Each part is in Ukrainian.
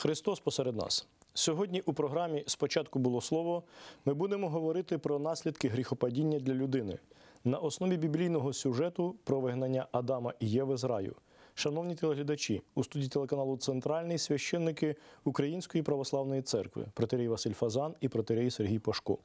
Христос посеред нас. Сьогодні у програмі Спочатку було слово. Ми будемо говорити про наслідки гріхопадіння для людини на основі біблійного сюжету про вигнання Адама і Єви з раю. Шановні телеглядачі, у студії телеканалу Центральний священники Української православної церкви, протерій Василь Фазан і протерій Сергій Пашко.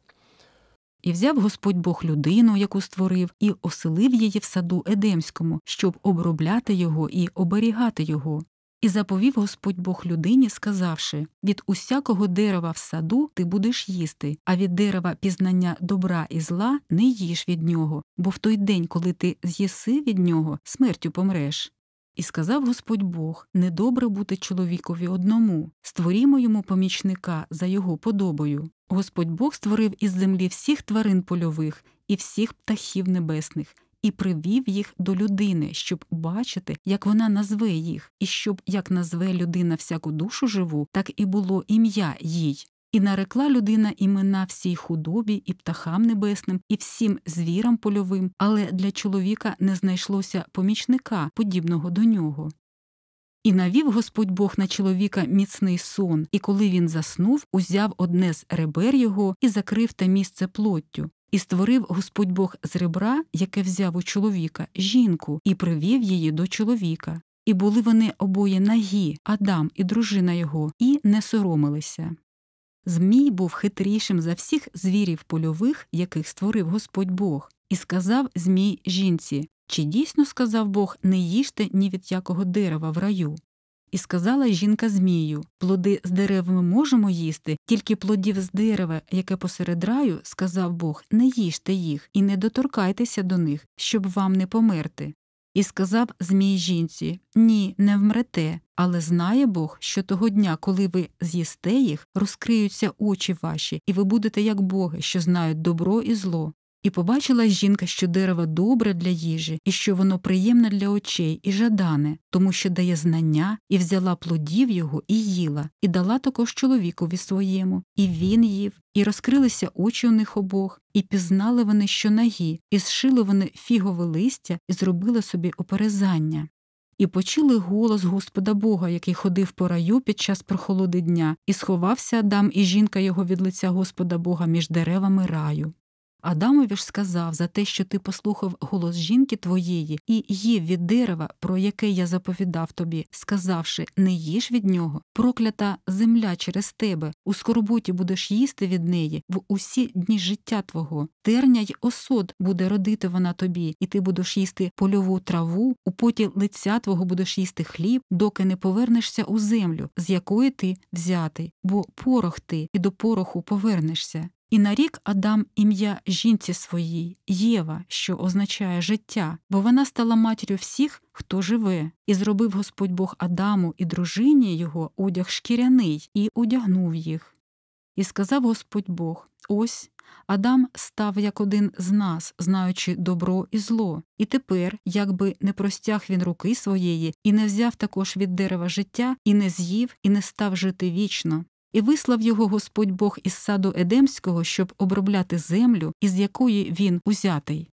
І взяв Господь Бог людину, яку створив, і оселив її в саду Едемському, щоб обробляти його і оберігати його. І заповів Господь Бог людині, сказавши від усякого дерева в саду ти будеш їсти, а від дерева пізнання добра і зла не їж від нього, бо в той день, коли ти з'їси від нього, смертю помреш. І сказав Господь Бог недобре бути чоловікові одному, створімо йому помічника за його подобою. Господь Бог створив із землі всіх тварин польових і всіх птахів небесних, і привів їх до людини, щоб бачити, як вона назве їх, і щоб як назве людина всяку душу живу, так і було ім'я їй. І нарекла людина імена всій худобі, і птахам небесним, і всім звірам польовим, але для чоловіка не знайшлося помічника, подібного до нього. І навів Господь Бог на чоловіка міцний сон, і коли він заснув, узяв одне з ребер його і закрив те місце плоттю. І створив Господь Бог з ребра, яке взяв у чоловіка, жінку, і привів її до чоловіка. І були вони обоє нагі, Адам і дружина його, і не соромилися. Змій був хитрішим за всіх звірів польових, яких створив Господь Бог, і сказав Змій жінці чи дійсно сказав Бог не їжте ні від якого дерева в раю і сказала жінка Змію плоди з дерев ми можемо їсти, тільки плодів з дерева, яке посеред раю, сказав Бог, не їжте їх і не доторкайтеся до них, щоб вам не померти. І сказав Змій жінці Ні, не вмрете, але знає Бог, що того дня, коли ви з'їсте їх, розкриються очі ваші, і ви будете як боги, що знають добро і зло. І побачила жінка, що дерево добре для їжі, і що воно приємне для очей і жадане, тому що дає знання, і взяла плодів його і їла, і дала також чоловікові своєму, і він їв, і розкрилися очі у них обох, і пізнали вони, що нагі, і зшили вони фігове листя і зробили собі оперезання. І почули голос Господа Бога, який ходив по раю під час прохолоди дня, і сховався Адам і жінка його від лиця Господа Бога між деревами раю. Адамові ж сказав за те, що ти послухав голос жінки твоєї і їв від дерева, про яке я заповідав тобі, сказавши не їж від нього, проклята земля через тебе, у скорботі будеш їсти від неї в усі дні життя твого, терня й осод буде родити вона тобі, і ти будеш їсти польову траву, у поті лиця твого будеш їсти хліб, доки не повернешся у землю, з якої ти взятий, бо порох ти і до пороху повернешся. І нарік Адам ім'я жінці своїй, Єва, що означає життя, бо вона стала матір'ю всіх, хто живе, і зробив Господь Бог Адаму і дружині його одяг шкіряний, і одягнув їх. І сказав Господь Бог Ось Адам став як один з нас, знаючи добро і зло, і тепер, якби не простяг він руки своєї, і не взяв також від дерева життя, і не з'їв, і не став жити вічно і вислав його Господь Бог із саду Едемського, щоб обробляти землю, із якої він узятий.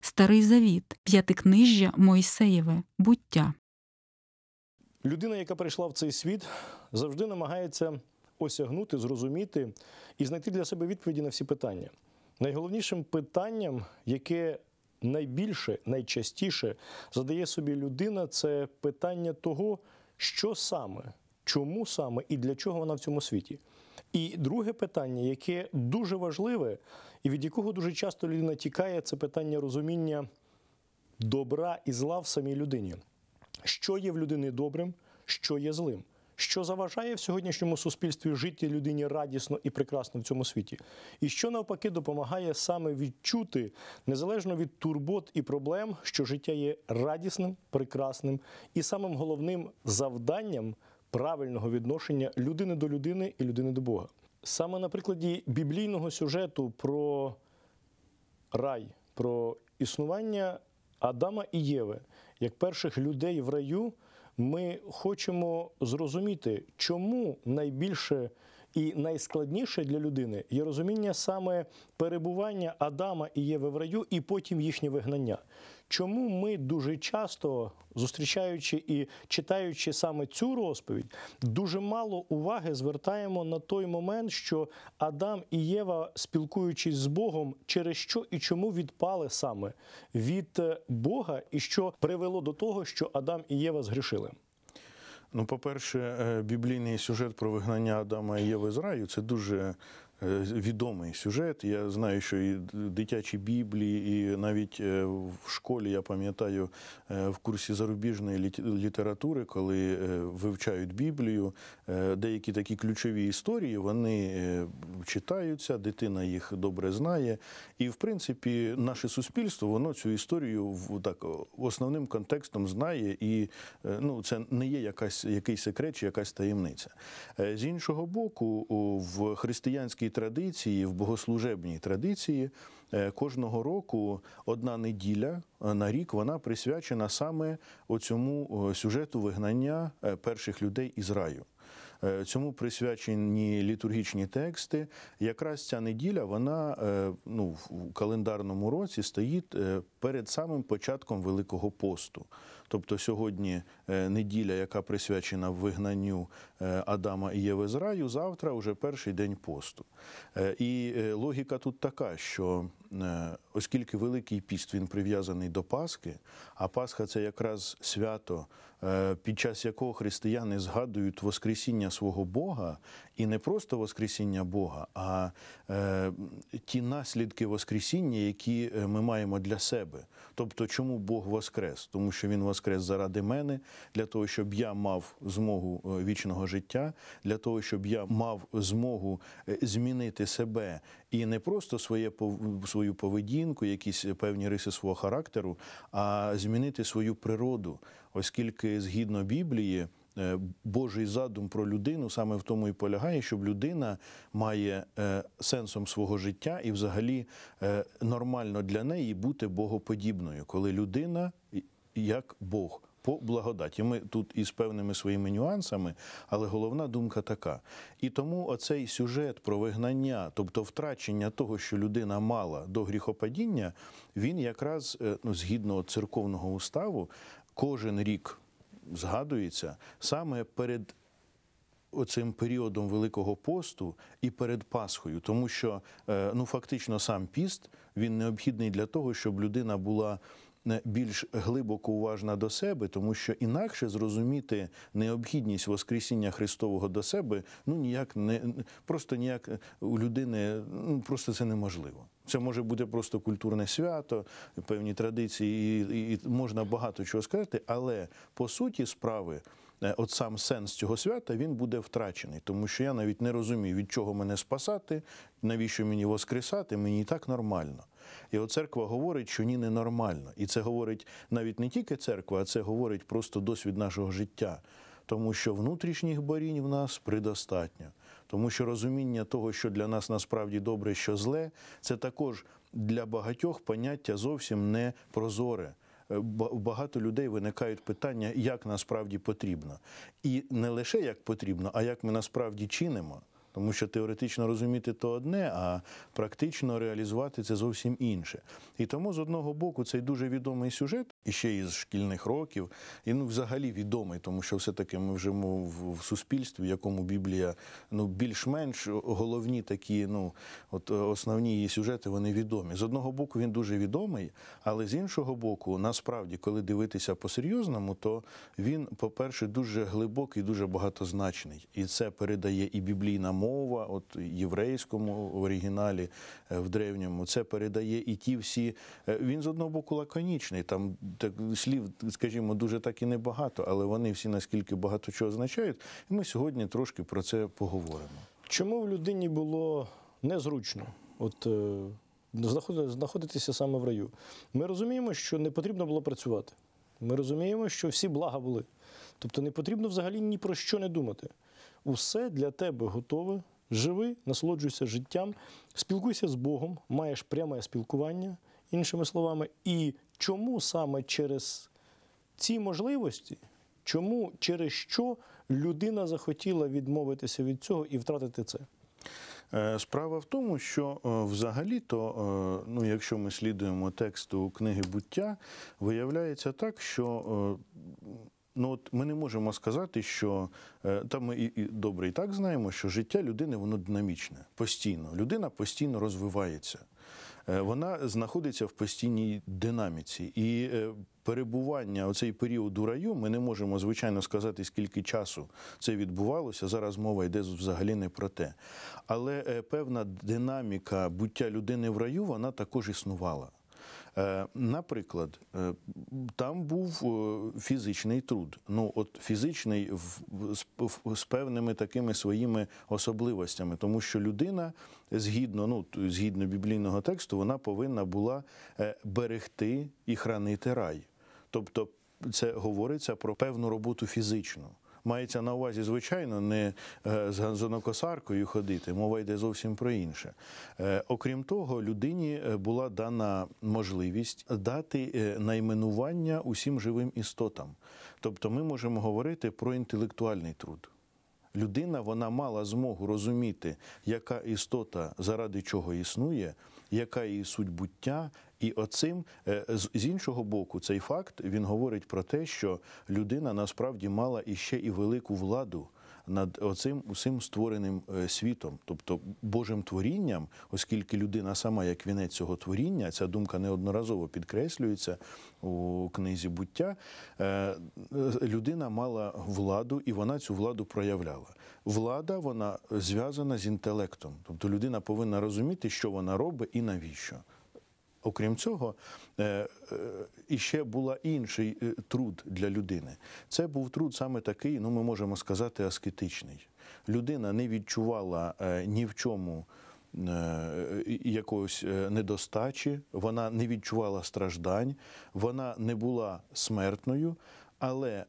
Старий Завіт, п'ятикнижжя Мойсеєве, буття. Людина, яка прийшла в цей світ, завжди намагається осягнути, зрозуміти і знайти для себе відповіді на всі питання. Найголовнішим питанням, яке найбільше, найчастіше задає собі людина, це питання того, що саме Чому саме і для чого вона в цьому світі? І друге питання, яке дуже важливе, і від якого дуже часто людина тікає, це питання розуміння добра і зла в самій людині. Що є в людини добрим, що є злим. Що заважає в сьогоднішньому суспільстві жити людині радісно і прекрасно в цьому світі, і що навпаки допомагає саме відчути незалежно від турбот і проблем, що життя є радісним, прекрасним і самим головним завданням правильного відношення людини до людини і людини до Бога. Саме на прикладі біблійного сюжету про рай, про існування Адама і Єви як перших людей в раю, ми хочемо зрозуміти, чому найбільше і найскладніше для людини є розуміння саме перебування Адама і Єви в раю, і потім їхнє вигнання. Чому ми дуже часто зустрічаючи і читаючи саме цю розповідь, дуже мало уваги звертаємо на той момент, що Адам і Єва, спілкуючись з Богом, через що і чому відпали саме від е, Бога, і що привело до того, що Адам і Єва згрішили. Ну, по-перше, е, біблійний сюжет про вигнання Адама і Єви з раю це дуже Е, відомий сюжет. Я знаю, що і дитячі біблії, і навіть е, в школі я пам'ятаю е, в курсі зарубіжної літератури, коли вивчають Біблію, деякі такі ключові історії вони читаються, дитина їх добре знає. І в принципі, наше суспільство воно цю історію так основним контекстом знає, і ну це не є якась якийсь секрет чи якась таємниця. З іншого боку, в християнській українській традиції, в богослужебній традиції е, кожного року одна неділя е, на рік вона присвячена саме цьому е, сюжету вигнання перших людей із раю. Е, цьому присвячені літургічні тексти. Якраз ця неділя вона е, ну, в календарному році стоїть е, перед самим початком Великого посту. Тобто сьогодні неділя, яка присвячена вигнанню Адама і Єви з раю, завтра вже перший день посту. І логіка тут така, що Е, оскільки Великий піст він прив'язаний до Пасхи, а Пасха це якраз свято, е, під час якого християни згадують Воскресіння свого Бога і не просто Воскресіння Бога, а е, ті наслідки Воскресіння, які е, ми маємо для себе. Тобто, чому Бог Воскрес? Тому що Він Воскрес заради мене, для того, щоб я мав змогу е, вічного життя, для того, щоб я мав змогу е, змінити себе і не просто своє свою поведінку, якісь певні риси свого характеру, а змінити свою природу, оскільки згідно Біблії. Е, Божий задум про людину саме в тому і полягає, щоб людина має е, сенсом свого життя і, взагалі, е, нормально для неї бути богоподібною, коли людина як Бог. По благодаті. Ми тут із певними своїми нюансами, але головна думка така. І тому оцей сюжет про вигнання, тобто втрачення того, що людина мала до гріхопадіння, він якраз ну, згідно церковного уставу, кожен рік згадується саме перед оцим періодом Великого посту і перед Пасхою, тому що е, ну фактично сам піст він необхідний для того, щоб людина була. Е, більш глибоко уважна до себе, тому що інакше зрозуміти необхідність Воскресіння Христового до себе ну ніяк не просто ніяк у людини ну просто це неможливо. Це може бути просто культурне свято, певні традиції, і, і можна багато чого сказати, але по суті справи. Е, от сам сенс цього свята він буде втрачений, тому що я навіть не розумію, від чого мене спасати, навіщо мені воскресати, мені і так нормально. І от церква говорить, що ні, не нормально, І це говорить навіть не тільки церква, а це говорить просто досвід нашого життя, тому що внутрішніх борінь в нас предостатньо. Тому що розуміння того, що для нас насправді добре, що зле, це також для багатьох поняття зовсім не прозоре. Е, багато людей виникають питання, як насправді потрібно, і не лише як потрібно, а як ми насправді чинимо. Тому що теоретично розуміти то одне, а практично реалізувати це зовсім інше. І тому, з одного боку, цей дуже відомий сюжет, і ще із шкільних років, і ну, взагалі відомий, тому що все-таки ми вжимо в суспільстві, в якому Біблія ну, більш-менш головні такі, ну, от основні її сюжети, вони відомі. З одного боку, він дуже відомий, але з іншого боку, насправді, коли дивитися по-серйозному, то він, по-перше, дуже глибокий, дуже багатозначний. І це передає і біблійна мова мова, от єврейському в оригіналі е, в древньому, це передає і ті всі. Е, він з одного боку лаконічний, там так слів, скажімо, дуже так і небагато, але вони всі наскільки багато чого означають. І ми сьогодні трошки про це поговоримо. Чому в людині було незручно? От е, знаходитися саме в раю. Ми розуміємо, що не потрібно було працювати. Ми розуміємо, що всі блага були. Тобто не потрібно взагалі ні про що не думати. Усе для тебе готове. Живи, насолоджуйся життям, спілкуйся з Богом, маєш пряме спілкування, іншими словами. І чому саме через ці можливості, чому через що людина захотіла відмовитися від цього і втратити це? Е, справа в тому, що е, взагалі-то, е, ну якщо ми слідуємо тексту книги буття, виявляється так, що Ну от ми не можемо сказати, що е, там ми і, і добре і так знаємо, що життя людини воно динамічне постійно. Людина постійно розвивається, е, вона знаходиться в постійній динаміці. І е, перебування у цей період у раю ми не можемо звичайно сказати, скільки часу це відбувалося. Зараз мова йде взагалі не про те. Але певна динаміка буття людини в раю вона також існувала. Е, наприклад, е, там був е, фізичний труд. Ну, от фізичний з певними такими своїми особливостями, тому що людина згідно, ну згідно біблійного тексту, вона повинна була берегти і хранити рай. Тобто, це говориться про певну роботу фізичну мається на увазі, звичайно, не е, з ганзонокосаркою ходити, мова йде зовсім про інше. Е, окрім того, людині е, була дана можливість дати найменування усім живим істотам. Тобто, ми можемо говорити про інтелектуальний труд. Людина вона мала змогу розуміти, яка істота заради чого існує, яка її суть буття, і оцим е, з іншого боку, цей факт він говорить про те, що людина насправді мала іще і велику владу. Над оцим усім створеним е, світом, тобто Божим творінням, оскільки людина сама як вінець цього творіння, ця думка неодноразово підкреслюється у книзі буття, е, людина мала владу і вона цю владу проявляла. Влада вона зв'язана з інтелектом, тобто людина повинна розуміти, що вона робить і навіщо. Окрім цього, е, е, іще була інший е, труд для людини. Це був труд саме такий, ну ми можемо сказати, аскетичний. Людина не відчувала ні в чому. Якоїсь недостачі, вона не відчувала страждань, вона не була смертною, але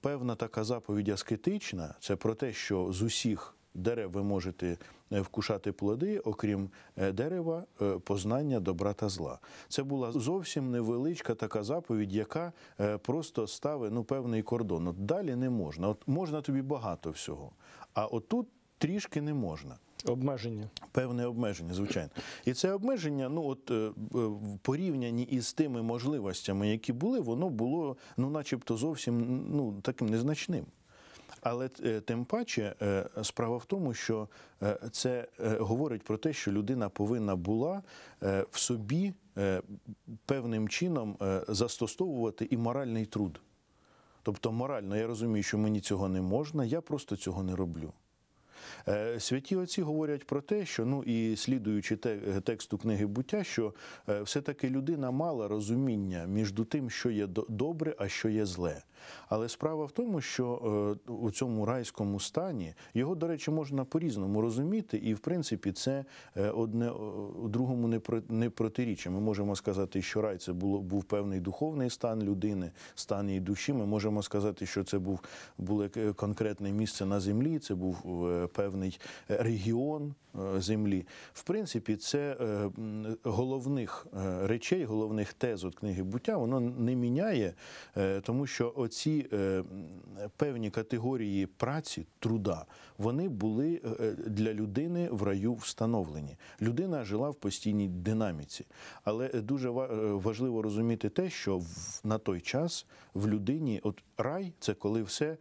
певна така заповідь аскетична це про те, що з усіх дерев ви можете Е, вкушати плоди, окрім е, дерева, е, познання добра та зла. Це була зовсім невеличка така заповідь, яка просто ставить ну, певний кордон. От Далі не можна. От Можна тобі багато всього, а отут трішки не можна. Обмеження, певне обмеження, звичайно, і це обмеження, ну от в порівнянні із тими можливостями, які були, воно було ну, начебто, зовсім ну таким незначним. Але е, тим паче е, справа в тому, що е, це говорить про те, що людина повинна була в собі певним чином застосовувати і моральний труд. Тобто, морально я розумію, що мені цього не можна, я просто цього не роблю. Е, святі отці говорять про те, що ну і слідуючи е, тексту книги буття, що е, все-таки людина мала розуміння між тим, що є добре, а що є зле. Але справа в тому, що у цьому райському стані його, до речі, можна по-різному розуміти, і в принципі це одне другому не протиріччя. Ми можемо сказати, що рай це було був певний духовний стан людини, стан її душі. Ми можемо сказати, що це був було конкретне місце на землі, це був певний е, регіон е, землі. В принципі, це е, головних речей, головних тез от книги буття, воно не міняє, тому що оці певні категорії праці, труда, вони були для людини в раю встановлені. Людина жила в постійній динаміці, але дуже важливо розуміти те, що на той час в людині от рай це коли все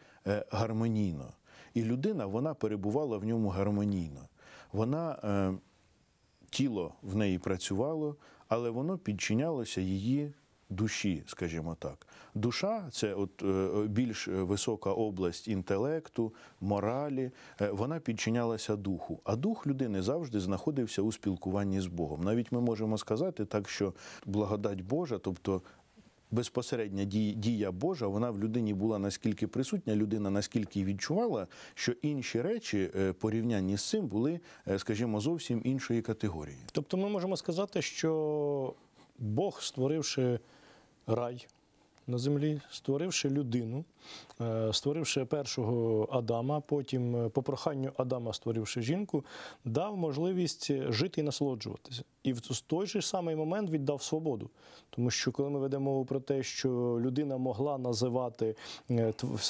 гармонійно. І людина вона перебувала в ньому гармонійно. Вона, е, Тіло в неї працювало, але воно підчинялося її. Душі, скажімо так, душа це от е, більш висока область інтелекту, моралі. Е, вона підчинялася духу, а дух людини завжди знаходився у спілкуванні з Богом. Навіть ми можемо сказати так, що благодать Божа, тобто безпосередня дія Божа, вона в людині була наскільки присутня, людина наскільки відчувала, що інші речі е, порівнянні з цим були, е, скажімо, зовсім іншої категорії. Тобто, ми можемо сказати, що Бог, створивши рай на землі, створивши людину. Е, створивши першого Адама, потім, е, по проханню Адама, створивши жінку, дав можливість е, жити і насолоджуватися. І в той же самий момент віддав свободу. Тому що, коли ми ведемо мову про те, що людина могла називати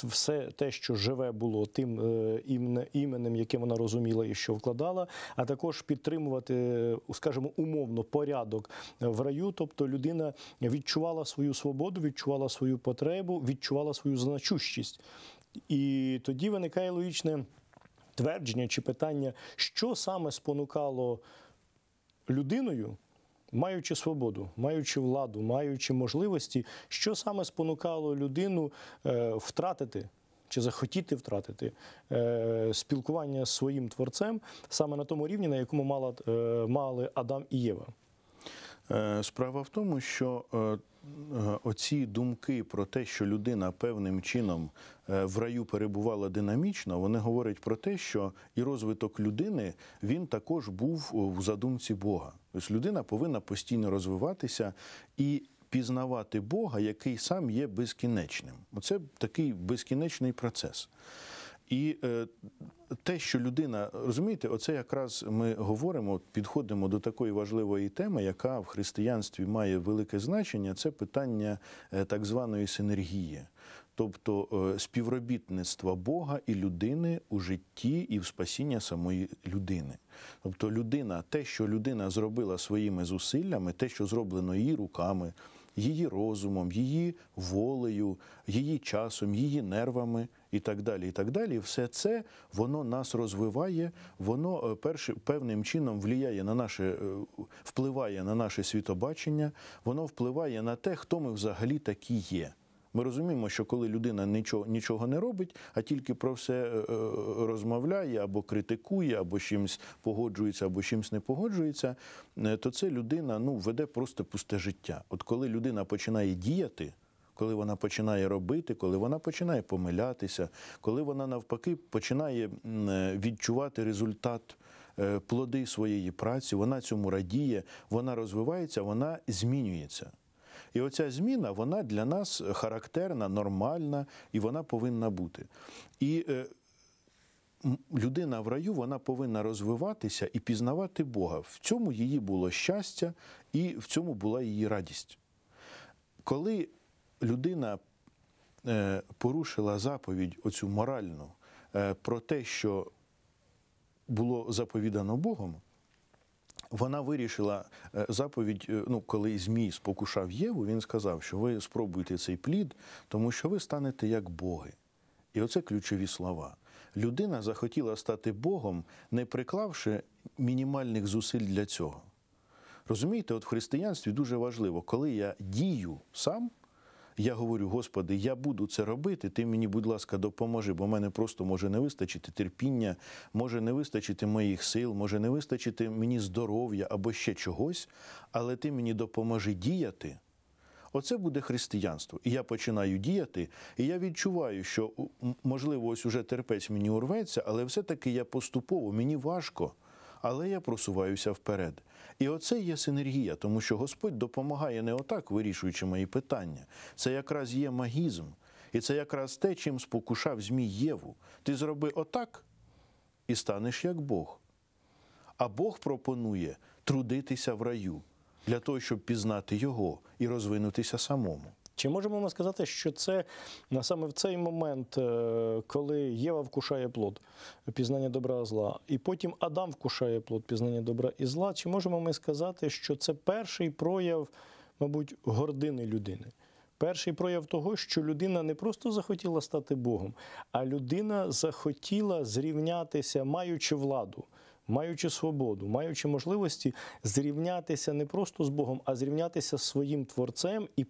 все те, що живе було тим іменем, яке вона розуміла і що вкладала, а також підтримувати, скажімо, умовно порядок в раю, тобто людина відчувала свою свободу, відчувала свою потребу, відчувала свою значення значущість. І тоді виникає логічне твердження чи питання, що саме спонукало людиною, маючи свободу, маючи владу, маючи можливості, що саме спонукало людину е, втратити. Чи захотіти втратити е, спілкування з своїм творцем саме на тому рівні, на якому мала, е, мали Адам і Єва? Е, справа в тому, що е, Е, оці думки про те, що людина певним чином е, в раю перебувала динамічно, вони говорять про те, що і розвиток людини він також був е, в задумці Бога. Тобто людина повинна постійно розвиватися і. Пізнавати Бога, який сам є безкінечним, оце такий безкінечний процес. І е, те, що людина розумієте, оце якраз ми говоримо, підходимо до такої важливої теми, яка в християнстві має велике значення, це питання е, так званої синергії. Тобто е, співробітництва Бога і людини у житті і в спасіння самої людини. Тобто, людина, те, що людина зробила своїми зусиллями, те, що зроблено її руками, її розумом, її волею, її часом, її нервами і так далі. І так далі. Все це воно нас розвиває, воно е, перш, певним чином влияє на наше, е, впливає на наше світобачення, воно впливає на те, хто ми взагалі такі є. Ми розуміємо, що коли людина нічого нічого не робить, а тільки про все е, розмовляє або критикує, або чимось погоджується, або чимось не погоджується, то це людина ну веде просто пусте життя. От коли людина починає діяти, коли вона починає робити, коли вона починає помилятися, коли вона навпаки починає е, відчувати результат. Е, плоди своєї праці, вона цьому радіє, вона розвивається, вона змінюється. І оця зміна, вона для нас характерна, нормальна і вона повинна бути. І е, людина в раю вона повинна розвиватися і пізнавати Бога. В цьому її було щастя і в цьому була її радість. Коли людина е, порушила заповідь, оцю моральну, е, про те, що було заповідано Богом. Вона вирішила е, заповідь, ну, коли Змій спокушав Єву, він сказав, що ви спробуйте цей плід, тому що ви станете як боги. І оце ключові слова. Людина захотіла стати Богом, не приклавши мінімальних зусиль для цього. Розумієте, от в християнстві дуже важливо, коли я дію сам, я говорю, Господи, я буду це робити, ти мені, будь ласка, допоможи, бо в мене просто може не вистачити терпіння, може не вистачити моїх сил, може не вистачити мені здоров'я або ще чогось, але ти мені допоможи діяти. Оце буде християнство. І я починаю діяти, і я відчуваю, що можливо, ось уже терпець мені урветься, але все-таки я поступово, мені важко але я просуваюся вперед. І оце є синергія, тому що Господь допомагає не отак, вирішуючи мої питання. Це якраз є магізм. І це якраз те, чим спокушав Змій Єву. Ти зроби отак і станеш як Бог. А Бог пропонує трудитися в раю для того, щоб пізнати його і розвинутися самому. Чи можемо ми сказати, що це саме в цей момент, е, коли Єва вкушає плод пізнання добра і зла, і потім Адам вкушає плод пізнання добра і зла, чи можемо ми сказати, що це перший прояв, мабуть, гордини людини? Перший прояв того, що людина не просто захотіла стати Богом, а людина захотіла зрівнятися, маючи владу маючи свободу, маючи можливості зрівнятися не просто з Богом, а зрівнятися з своїм творцем і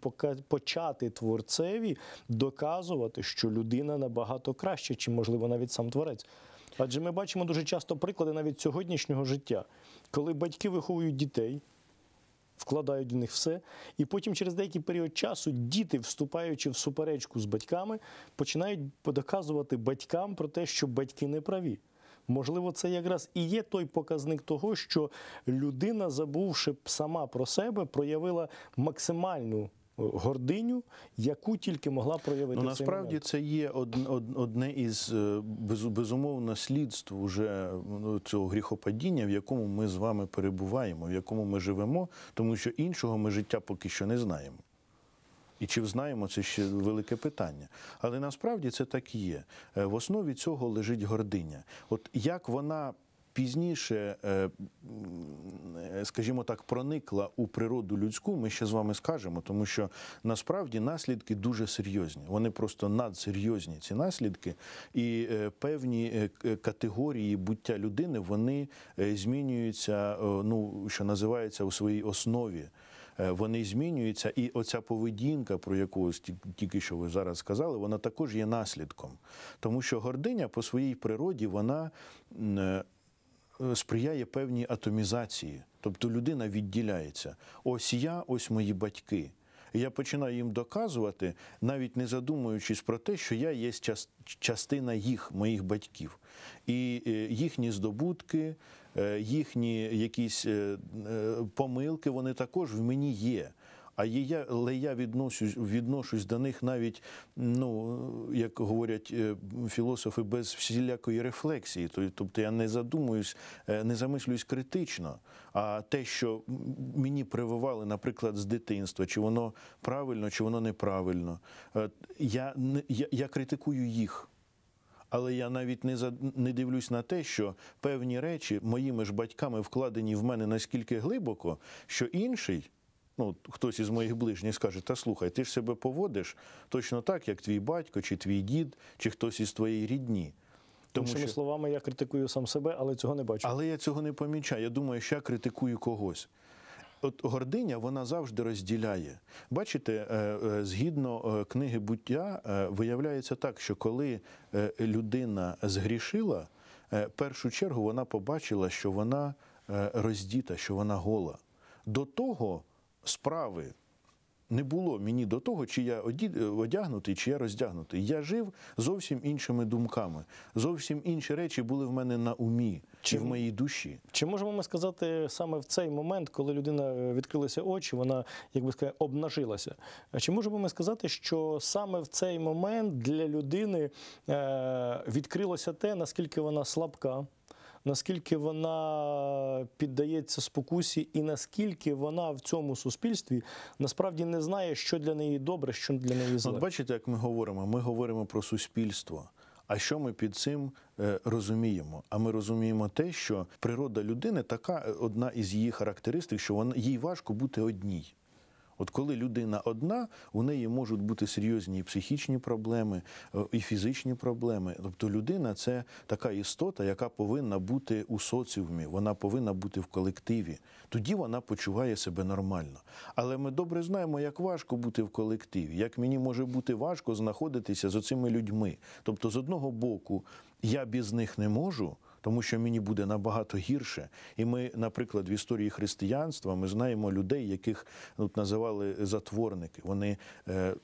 почати творцеві доказувати, що людина набагато краще, чи можливо навіть сам творець. Адже ми бачимо дуже часто приклади навіть сьогоднішнього життя, коли батьки виховують дітей. Вкладають в них все, і потім через деякий період часу діти, вступаючи в суперечку з батьками, починають доказувати батькам про те, що батьки не праві. Можливо, це якраз і є той показник того, що людина, забувши сама про себе, проявила максимальну. Е, гординю, яку тільки могла проявити Ну, насправді цей це є одне із е, безумовно слідств уже ну, цього гріхопадіння, в якому ми з вами перебуваємо, в якому ми живемо, тому що іншого ми життя поки що не знаємо. І чи взнаємо це ще велике питання. Але насправді це так і є. Е, в основі цього лежить гординя. От як вона. Пізніше, е, е, скажімо так, проникла у природу людську. Ми ще з вами скажемо, тому що насправді наслідки дуже серйозні. Вони просто надсерйозні ці наслідки, і певні категорії буття людини вони змінюються. Ну що називається у своїй основі. Е, вони змінюються, і оця поведінка, про яку тільки що ви зараз сказали, вона також є наслідком, тому що гординя по своїй природі вона е, е, сприяє певній атомізації, тобто людина відділяється. Ось я, ось мої батьки. Я починаю їм доказувати, навіть не задумуючись про те, що я є частина їх, моїх батьків, і їхні здобутки, Е, їхні якісь е, е, помилки, вони також в мені є. А є я, але я відношусь, відношусь до них навіть, ну як говорять філософи, без всілякої рефлексії. Тобто я не задумуюсь, не замислююсь критично. А те, що мені прививали, наприклад, з дитинства, чи воно правильно, чи воно неправильно, я я, я критикую їх але я навіть не за не дивлюсь на те, що певні речі моїми ж батьками вкладені в мене наскільки глибоко, що інший. Ну, хтось із моїх ближніх скаже, та слухай, ти ж себе поводиш точно так, як твій батько, чи твій дід, чи хтось із твоєї рідні. Тому Іншими що... словами, я критикую сам себе, але цього не бачу. Але я цього не помічаю. Я думаю, що я критикую когось. От гординя вона завжди розділяє. Бачите, е, е, згідно е, книги буття, виявляється так, що коли людина згрішила, першу чергу вона побачила, що вона роздіта, що вона гола. До того справи. Не було мені до того, чи я одягнутий, чи я роздягнутий. Я жив зовсім іншими думками. Зовсім інші речі були в мене на умі чи в моїй душі. Чи можемо ми сказати саме в цей момент, коли людина е, відкрилися очі, вона якби би сказати, обнажилася? Чи можемо ми сказати, що саме в цей момент для людини е, відкрилося те, наскільки вона слабка? Наскільки вона піддається спокусі, і наскільки вона в цьому суспільстві насправді не знає, що для неї добре, що для неї ну, зле. От бачите, як ми говоримо? Ми говоримо про суспільство. А що ми під цим е, розуміємо? А ми розуміємо те, що природа людини така е, одна із її характеристик, що вона їй важко бути одній. От коли людина одна, у неї можуть бути серйозні і психічні проблеми, е, і фізичні проблеми. Тобто людина це така істота, яка повинна бути у соціумі, вона повинна бути в колективі. Тоді вона почуває себе нормально. Але ми добре знаємо, як важко бути в колективі, як мені може бути важко знаходитися з оцими людьми. Тобто, з одного боку, я без них не можу тому що мені буде набагато гірше. І ми, наприклад, в історії християнства ми знаємо людей, яких ну, от, називали затворники. Вони е,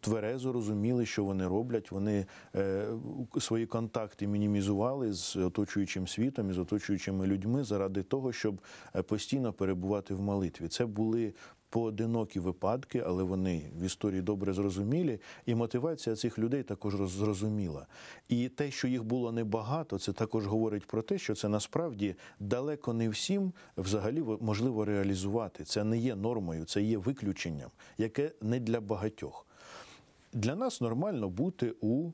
тверезо розуміли, що вони роблять. Вони е, свої контакти мінімізували з оточуючим світом і з оточуючими людьми заради того, щоб е, постійно перебувати в молитві. Це були поодинокі випадки, але вони в історії добре зрозумілі, і мотивація цих людей також зрозуміла. І те, що їх було небагато, це також говорить про те, що це насправді далеко не всім взагалі можливо реалізувати. Це не є нормою, це є виключенням, яке не для багатьох. Для нас нормально бути у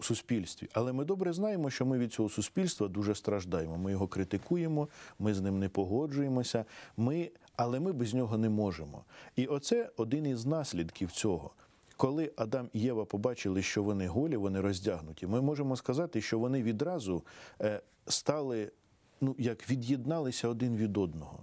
суспільстві, але ми добре знаємо, що ми від цього суспільства дуже страждаємо. Ми його критикуємо, ми з ним не погоджуємося. Ми але ми без нього не можемо. І оце один із наслідків цього. Коли Адам і Єва побачили, що вони голі, вони роздягнуті, ми можемо сказати, що вони відразу е, стали, ну як від'єдналися один від одного.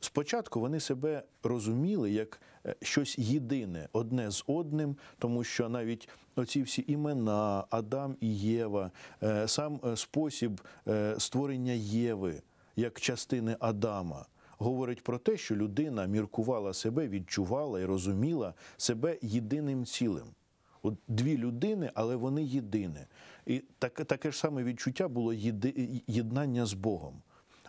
Спочатку вони себе розуміли як е, щось єдине, одне з одним, тому що навіть оці всі імена, Адам і Єва, е, сам спосіб створення Єви як частини Адама говорить про те, що людина міркувала себе, відчувала і розуміла себе єдиним цілим. От Дві людини, але вони єдине. І так, таке ж саме відчуття було єди, єднання з Богом.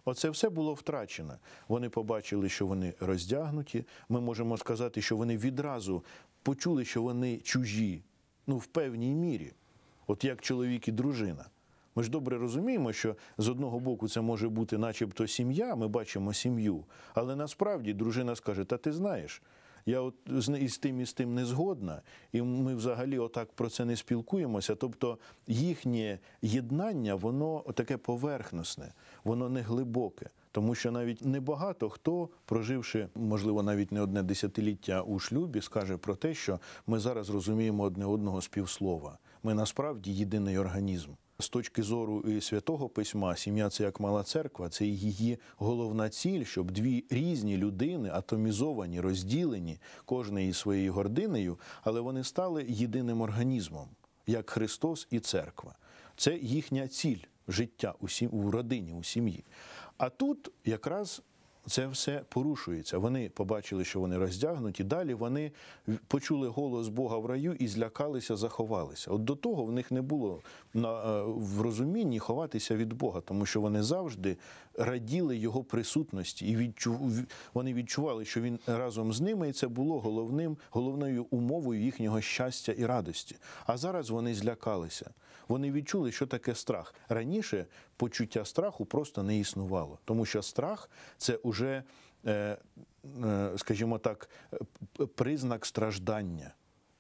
Оце все було втрачено. Вони побачили, що вони роздягнуті. Ми можемо сказати, що вони відразу почули, що вони чужі, ну в певній мірі, от як чоловік і дружина. Ми ж добре розуміємо, що з одного боку це може бути, начебто, сім'я, ми бачимо сім'ю, але насправді дружина скаже: Та ти знаєш. Я от з із тим і з тим не згодна, і ми взагалі отак про це не спілкуємося. Тобто їхнє єднання, воно таке поверхностне, воно не глибоке, тому що навіть небагато хто, проживши, можливо, навіть не одне десятиліття у шлюбі, скаже про те, що ми зараз розуміємо одне одного співслова. Ми насправді єдиний організм. З точки зору і святого письма, сім'я це як мала церква, це її головна ціль, щоб дві різні людини, атомізовані, розділені, кожної своєю гординею, але вони стали єдиним організмом, як Христос і церква. Це їхня ціль життя у родині, у сім'ї. А тут якраз це все порушується. Вони побачили, що вони роздягнуті. Далі вони почули голос Бога в раю і злякалися, заховалися. От до того в них не було на, е, в розумінні ховатися від Бога, тому що вони завжди раділи його присутності, і відчув вони відчували, що він разом з ними, і це було головним, головною умовою їхнього щастя і радості. А зараз вони злякалися. Вони відчули, що таке страх. Раніше почуття страху просто не існувало, тому що страх це уже уже, е, е, скажімо так, признак страждання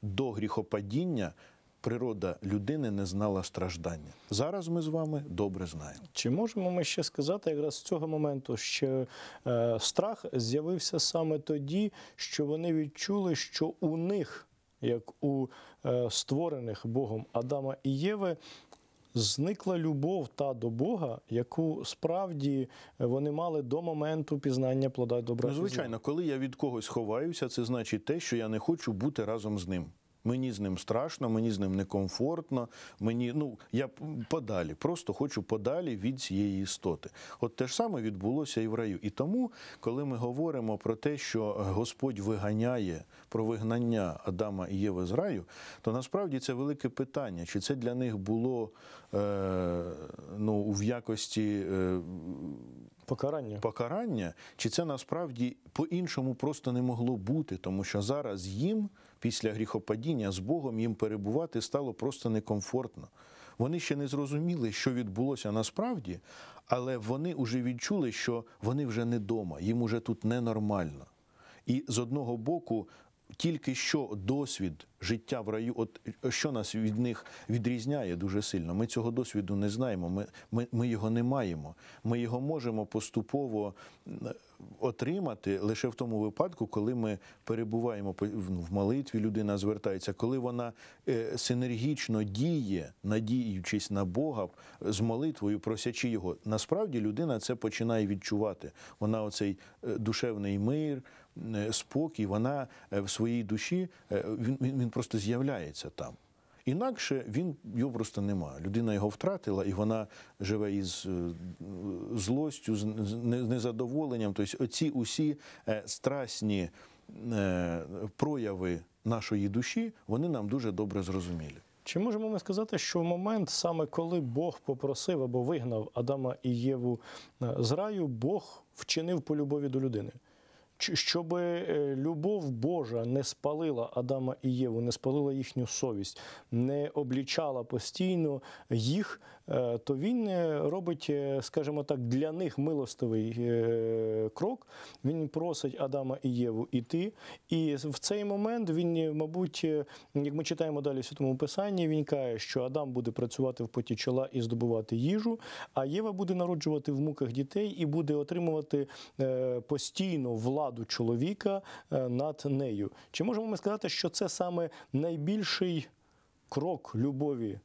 до гріхопадіння. Природа людини не знала страждання. Зараз ми з вами добре знаємо. Чи можемо ми ще сказати, якраз з цього моменту, що е, страх з'явився саме тоді, що вони відчули, що у них, як у е, створених Богом Адама і Єви, зникла любов та до Бога, яку справді е, вони мали до моменту пізнання плода добра. Ну, звичайно, коли я від когось ховаюся, це значить те, що я не хочу бути разом з ним. Мені з ним страшно, мені з ним некомфортно. Мені ну я подалі, просто хочу подалі від цієї істоти. От те ж саме відбулося і в раю. І тому, коли ми говоримо про те, що Господь виганяє про вигнання Адама і Єви з раю, то насправді це велике питання, чи це для них було е, ну в якості. Е, Покарання, покарання, чи це насправді по-іншому просто не могло бути, тому що зараз їм після гріхопадіння з Богом їм перебувати стало просто некомфортно. Вони ще не зрозуміли, що відбулося насправді, але вони вже відчули, що вони вже не дома, їм уже тут ненормально. І з одного боку, тільки що досвід життя в раю, от що нас від них відрізняє дуже сильно. Ми цього досвіду не знаємо, ми, ми, ми його не маємо. Ми його можемо поступово отримати лише в тому випадку, коли ми перебуваємо ну, в молитві, людина звертається, коли вона е, синергічно діє, надіючись на Бога з молитвою, просячи його. Насправді людина це починає відчувати. Вона оцей е, душевний мир. Е, спокій, вона в своїй душі він він просто з'являється там. Інакше він його просто нема. Людина його втратила, і вона живе із е, злостю, з незадоволенням. Тобто, ці усі е, страсні е, прояви нашої душі вони нам дуже добре зрозумілі. Чи можемо ми сказати, що в момент, саме коли Бог попросив або вигнав Адама і Єву з раю, Бог вчинив по любові до людини? щоб е, любов Божа не спалила Адама і Єву, не спалила їхню совість, не облічала постійно їх Е, то він е, робить, е, скажімо так, для них милостивий крок. Він просить Адама і Єву іти. І в цей момент він, мабуть, як ми читаємо далі в Святому Писанні, він каже, що Адам буде працювати в поті чола і здобувати їжу, а Єва буде народжувати в муках дітей і буде отримувати постійно владу чоловіка над нею. Чи можемо ми сказати, що це саме найбільший крок любові?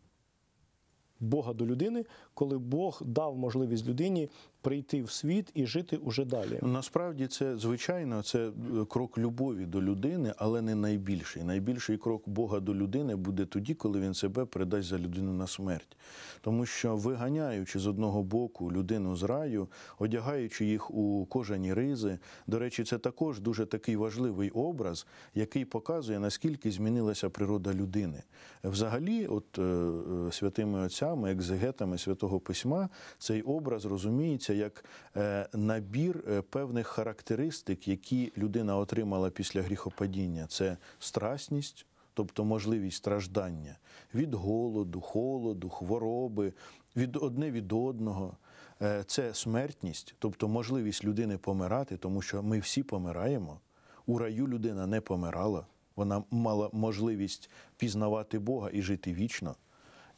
Бога до людини, коли Бог дав можливість людині прийти в світ і жити уже далі. Насправді це звичайно, це е, крок любові до людини, але не найбільший. Найбільший крок Бога до людини буде тоді, коли він себе передасть за людину на смерть. Тому що, виганяючи з одного боку людину з раю, одягаючи їх у кожані ризи, до речі, це також дуже такий важливий образ, який показує, наскільки змінилася природа людини. Взагалі, от е, е, святими отцями, екзегетами святого письма, цей образ розуміється розуміється як е, набір е, певних характеристик, які людина отримала після гріхопадіння. Це страсність. Тобто можливість страждання від голоду, холоду, хвороби, від одне від одного. Е, це смертність, тобто можливість людини помирати, тому що ми всі помираємо. У раю людина не помирала, вона мала можливість пізнавати Бога і жити вічно.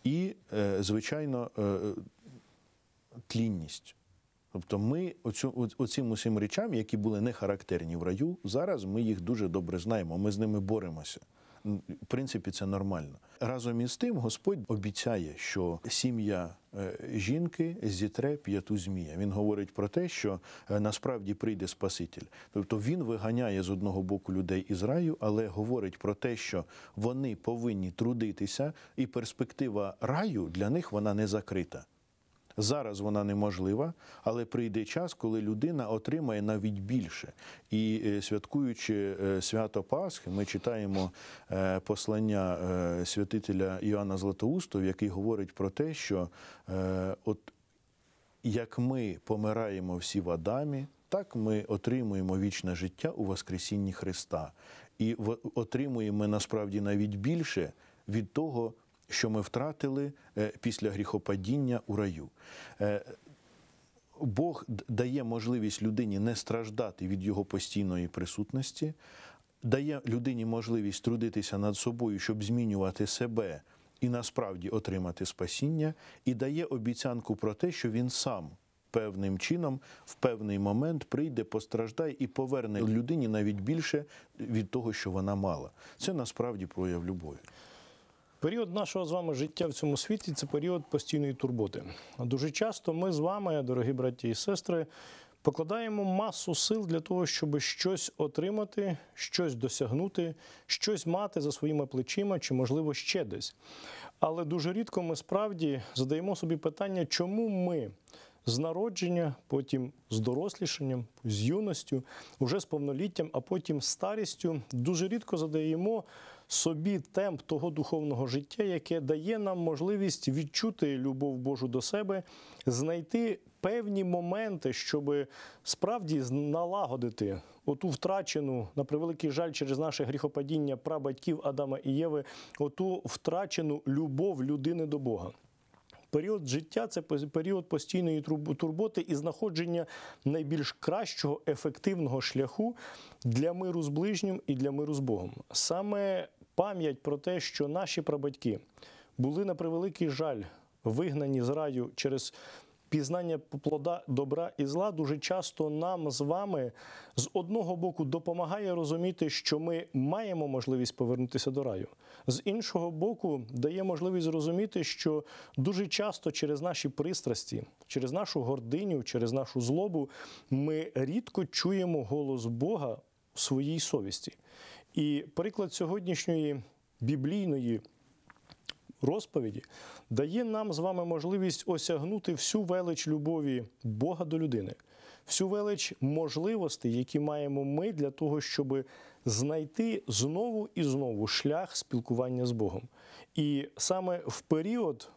І, звичайно, тлінність. Тобто ми оцю, оцім усім речам, які були не характерні в раю, зараз ми їх дуже добре знаємо, ми з ними боремося. В принципі, це нормально. Разом із тим, Господь обіцяє, що сім'я е, жінки зітре п'яту змія. Він говорить про те, що е, насправді прийде Спаситель. Тобто він виганяє з одного боку людей із раю, але говорить про те, що вони повинні трудитися, і перспектива раю для них вона не закрита. Зараз вона неможлива, але прийде час, коли людина отримає навіть більше. І е, святкуючи е, свято Пасхи, ми читаємо е, послання святителя Іоанна Златоустов, який говорить про те, що от як ми помираємо всі в Адамі, так ми отримуємо вічне життя у Воскресінні Христа і отримуємо насправді навіть більше від того що ми втратили е, після гріхопадіння у раю. Е, Бог дає можливість людині не страждати від його постійної присутності, дає людині можливість трудитися над собою, щоб змінювати себе і насправді отримати спасіння, і дає обіцянку про те, що він сам. Певним чином, в певний момент прийде, постраждає і поверне людині навіть більше від того, що вона мала. Це насправді прояв любові. Період нашого з вами життя в цьому світі це період постійної турботи. Дуже часто ми з вами, дорогі браті і сестри, покладаємо масу сил для того, щоб щось отримати, щось досягнути, щось мати за своїми плечима чи, можливо, ще десь. Але дуже рідко ми справді задаємо собі питання, чому ми. З народження, потім з дорослішанням, з юностю, уже з повноліттям, а потім старістю дуже рідко задаємо собі темп того духовного життя, яке дає нам можливість відчути любов Божу до себе, знайти певні моменти, щоб справді налагодити оту втрачену на превеликий жаль через наше гріхопадіння прабатьків Адама і Єви, оту втрачену любов людини до Бога. Період життя це період постійної турботи і знаходження найбільш кращого ефективного шляху для миру з ближнім і для миру з Богом. Саме пам'ять про те, що наші прабатьки були на превеликий жаль вигнані з раю через. Пізнання плода добра і зла дуже часто нам з вами з одного боку допомагає розуміти, що ми маємо можливість повернутися до раю, з іншого боку, дає можливість зрозуміти, що дуже часто через наші пристрасті, через нашу гординю, через нашу злобу ми рідко чуємо голос Бога в своїй совісті. І приклад сьогоднішньої біблійної розповіді дає нам з вами можливість осягнути всю велич любові Бога до людини, всю велич можливостей, які маємо ми для того, щоб знайти знову і знову шлях спілкування з Богом. І саме в період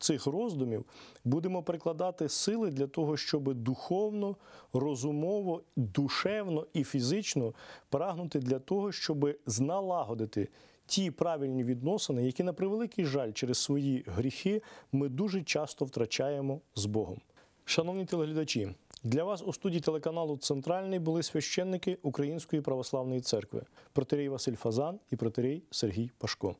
цих роздумів будемо прикладати сили для того, щоб духовно, розумово, душевно і фізично прагнути для того, щоб зналагодити ті правильні відносини, які на превеликий жаль через свої гріхи ми дуже часто втрачаємо з Богом. Шановні телеглядачі, для вас у студії телеканалу Центральний були священники Української православної церкви протерій Василь Фазан і протерій Сергій Пашко.